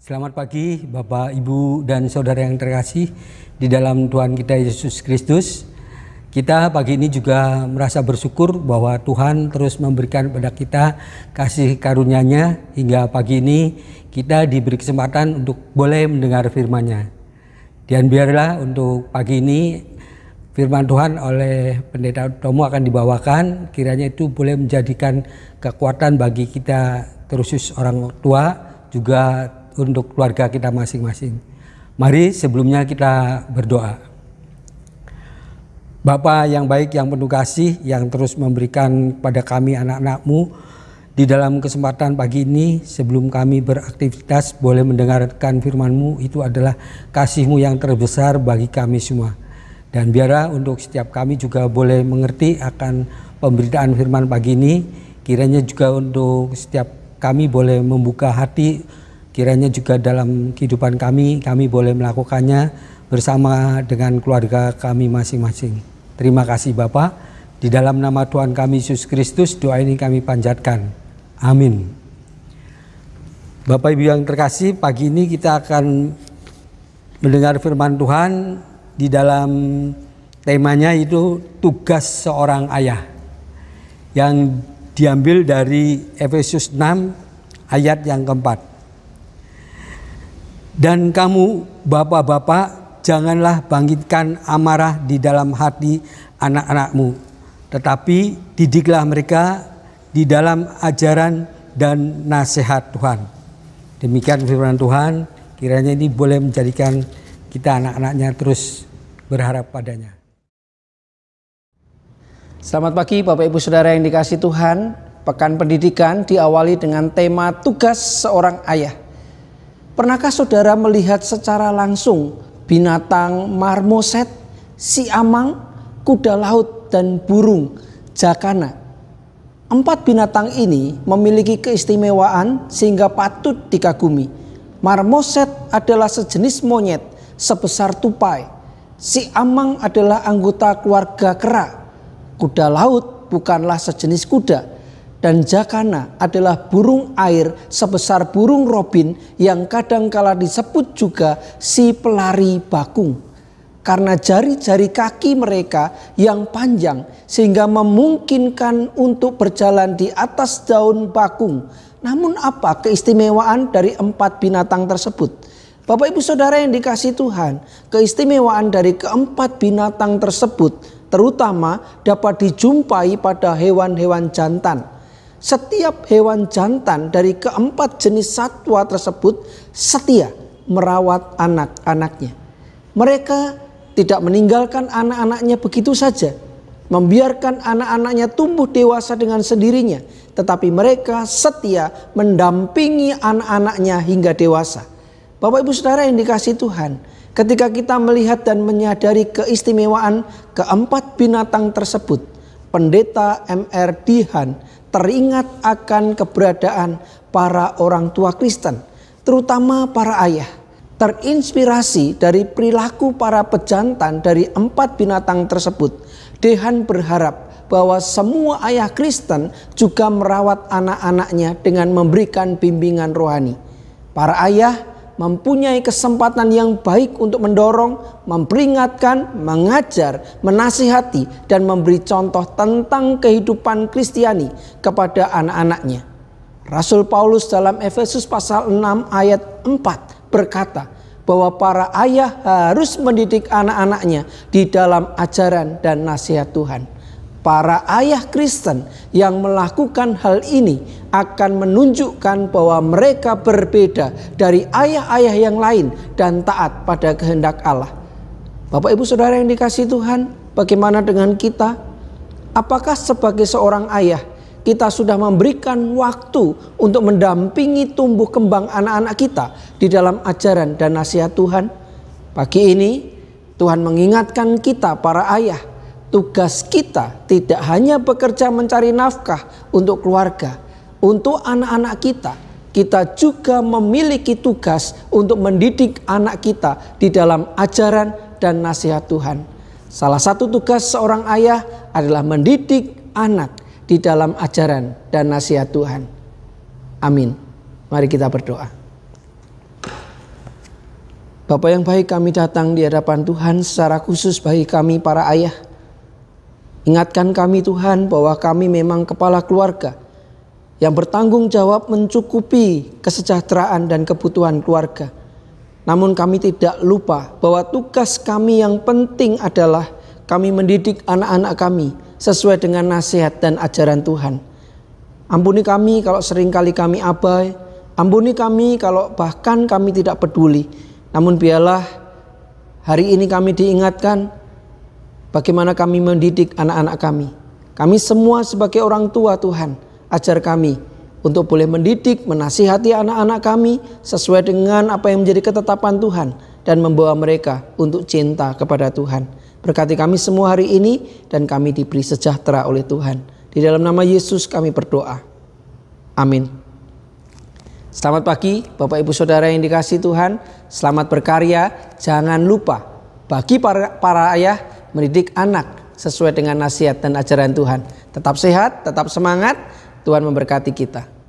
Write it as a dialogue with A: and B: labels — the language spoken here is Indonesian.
A: Selamat pagi Bapak, Ibu, dan Saudara yang terkasih di dalam Tuhan kita Yesus Kristus. Kita pagi ini juga merasa bersyukur bahwa Tuhan terus memberikan kepada kita kasih karunia-Nya hingga pagi ini kita diberi kesempatan untuk boleh mendengar firman-Nya. Dan biarlah untuk pagi ini firman Tuhan oleh Pendeta Tomo akan dibawakan, kiranya itu boleh menjadikan kekuatan bagi kita terusus orang tua juga untuk keluarga kita masing-masing. Mari sebelumnya kita berdoa. Bapa yang baik, yang penuh kasih, yang terus memberikan pada kami anak-anakmu di dalam kesempatan pagi ini sebelum kami beraktivitas boleh mendengarkan firmanmu itu adalah kasihmu yang terbesar bagi kami semua. Dan biarlah untuk setiap kami juga boleh mengerti akan pemberitaan firman pagi ini kiranya juga untuk setiap kami boleh membuka hati Kiranya juga dalam kehidupan kami, kami boleh melakukannya bersama dengan keluarga kami masing-masing. Terima kasih Bapak. Di dalam nama Tuhan kami Yesus Kristus, doa ini kami panjatkan. Amin. Bapak Ibu yang terkasih, pagi ini kita akan mendengar firman Tuhan di dalam temanya itu tugas seorang ayah yang diambil dari Efesus 6 ayat yang keempat. Dan kamu, bapak-bapak, janganlah bangkitkan amarah di dalam hati anak-anakmu, tetapi didiklah mereka di dalam ajaran dan nasihat Tuhan. Demikian firman Tuhan, kiranya ini boleh menjadikan kita anak-anaknya terus berharap padanya.
B: Selamat pagi Bapak Ibu Saudara yang dikasih Tuhan. Pekan pendidikan diawali dengan tema tugas seorang ayah. Pernahkah saudara melihat secara langsung binatang marmoset, si amang, kuda laut, dan burung jakana? Empat binatang ini memiliki keistimewaan sehingga patut dikagumi. Marmoset adalah sejenis monyet sebesar tupai. Si amang adalah anggota keluarga kera. Kuda laut bukanlah sejenis kuda, dan jakana adalah burung air sebesar burung robin yang kadangkala disebut juga si pelari bakung. Karena jari-jari kaki mereka yang panjang sehingga memungkinkan untuk berjalan di atas daun bakung. Namun apa keistimewaan dari empat binatang tersebut? Bapak ibu saudara yang dikasih Tuhan, keistimewaan dari keempat binatang tersebut terutama dapat dijumpai pada hewan-hewan jantan setiap hewan jantan dari keempat jenis satwa tersebut setia merawat anak-anaknya. Mereka tidak meninggalkan anak-anaknya begitu saja, membiarkan anak-anaknya tumbuh dewasa dengan sendirinya, tetapi mereka setia mendampingi anak-anaknya hingga dewasa. Bapak Ibu Saudara yang dikasih Tuhan, ketika kita melihat dan menyadari keistimewaan keempat binatang tersebut, pendeta MR Dihan teringat akan keberadaan para orang tua Kristen, terutama para ayah. Terinspirasi dari perilaku para pejantan dari empat binatang tersebut, Dehan berharap bahwa semua ayah Kristen juga merawat anak-anaknya dengan memberikan bimbingan rohani. Para ayah mempunyai kesempatan yang baik untuk mendorong, memperingatkan, mengajar, menasihati, dan memberi contoh tentang kehidupan Kristiani kepada anak-anaknya. Rasul Paulus dalam Efesus pasal 6 ayat 4 berkata bahwa para ayah harus mendidik anak-anaknya di dalam ajaran dan nasihat Tuhan. Para ayah Kristen yang melakukan hal ini akan menunjukkan bahwa mereka berbeda dari ayah-ayah yang lain dan taat pada kehendak Allah. Bapak, ibu, saudara yang dikasih Tuhan, bagaimana dengan kita? Apakah sebagai seorang ayah kita sudah memberikan waktu untuk mendampingi tumbuh kembang anak-anak kita di dalam ajaran dan nasihat Tuhan? Pagi ini Tuhan mengingatkan kita para ayah tugas kita tidak hanya bekerja mencari nafkah untuk keluarga, untuk anak-anak kita. Kita juga memiliki tugas untuk mendidik anak kita di dalam ajaran dan nasihat Tuhan. Salah satu tugas seorang ayah adalah mendidik anak di dalam ajaran dan nasihat Tuhan. Amin. Mari kita berdoa. Bapak yang baik kami datang di hadapan Tuhan secara khusus bagi kami para ayah Ingatkan kami Tuhan bahwa kami memang kepala keluarga yang bertanggung jawab mencukupi kesejahteraan dan kebutuhan keluarga. Namun kami tidak lupa bahwa tugas kami yang penting adalah kami mendidik anak-anak kami sesuai dengan nasihat dan ajaran Tuhan. Ampuni kami kalau seringkali kami abai, ampuni kami kalau bahkan kami tidak peduli. Namun biarlah hari ini kami diingatkan Bagaimana kami mendidik anak-anak kami. Kami semua sebagai orang tua Tuhan, ajar kami untuk boleh mendidik, menasihati anak-anak kami sesuai dengan apa yang menjadi ketetapan Tuhan dan membawa mereka untuk cinta kepada Tuhan. Berkati kami semua hari ini dan kami diberi sejahtera oleh Tuhan. Di dalam nama Yesus kami berdoa. Amin. Selamat pagi Bapak Ibu Saudara yang dikasih Tuhan. Selamat berkarya. Jangan lupa bagi para, para ayah mendidik anak sesuai dengan nasihat dan ajaran Tuhan. Tetap sehat, tetap semangat. Tuhan memberkati kita.